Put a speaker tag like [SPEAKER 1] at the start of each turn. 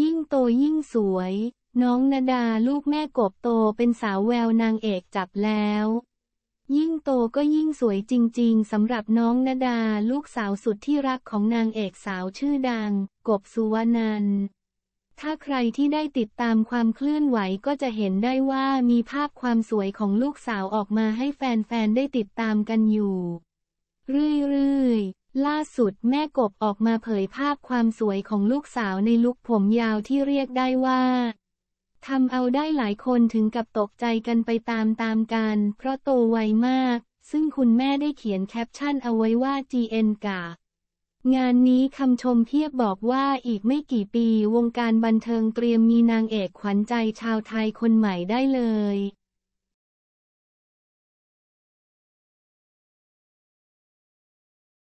[SPEAKER 1] ยิ่งโตยิ่งสวย น้องนาดาลูกแม่กบโตเป็นสาวแววนางเอกจับแล้ว ยิ่งโตก็ยิ่งสวยจริง ๆสำหรับน้องนาดาลูกสาวสุดที่รักของนางเอกสาวชื่อดัง กบสุวรรณันถ้าใครที่ได้ติดตามความเคลื่อนไหวก็จะเห็นได้ว่ามีภาพความสวยของลูกสาวออกมาให้แฟนๆได้ติดตามกันอยู่เรื่อยๆล่าสุดแม่กบออกมาเผยภาพความสวยของลูกสาวในลุคผมยาวที่เรียกได้ว่าทำเอาได้หลายคนถึงกับตกใจกันไปตามตามกัน เพราะโตไวมาก ซึ่งคุณแม่ได้เขียนแคปชั่นเอาไว้ว่า GN กางานนี้คำชมเพียบบอกว่าอีกไม่กี่ปีวงการบันเทิงเตรียมมีนางเอกขวัญใจชาวไทยคนใหม่ได้เลย